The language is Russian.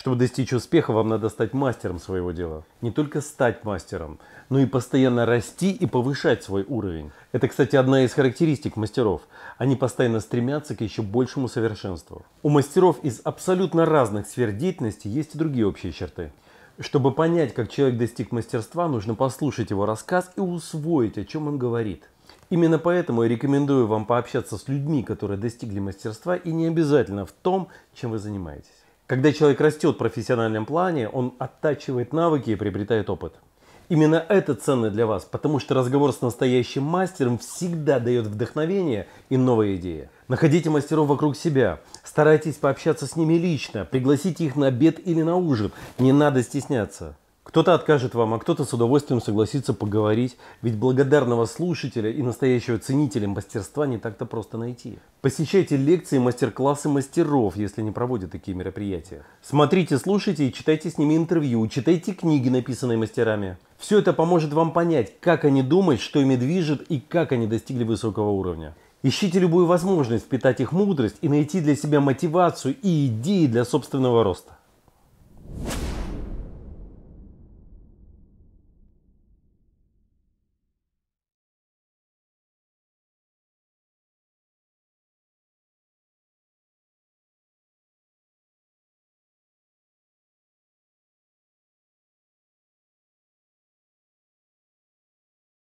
Чтобы достичь успеха, вам надо стать мастером своего дела. Не только стать мастером, но и постоянно расти и повышать свой уровень. Это, кстати, одна из характеристик мастеров. Они постоянно стремятся к еще большему совершенству. У мастеров из абсолютно разных сфер деятельности есть и другие общие черты. Чтобы понять, как человек достиг мастерства, нужно послушать его рассказ и усвоить, о чем он говорит. Именно поэтому я рекомендую вам пообщаться с людьми, которые достигли мастерства, и не обязательно в том, чем вы занимаетесь. Когда человек растет в профессиональном плане, он оттачивает навыки и приобретает опыт. Именно это ценно для вас, потому что разговор с настоящим мастером всегда дает вдохновение и новые идеи. Находите мастеров вокруг себя, старайтесь пообщаться с ними лично, пригласите их на обед или на ужин, не надо стесняться. Кто-то откажет вам, а кто-то с удовольствием согласится поговорить, ведь благодарного слушателя и настоящего ценителя мастерства не так-то просто найти. Посещайте лекции мастер-классы мастеров, если не проводят такие мероприятия. Смотрите, слушайте и читайте с ними интервью, читайте книги, написанные мастерами. Все это поможет вам понять, как они думают, что ими движет и как они достигли высокого уровня. Ищите любую возможность впитать их мудрость и найти для себя мотивацию и идеи для собственного роста.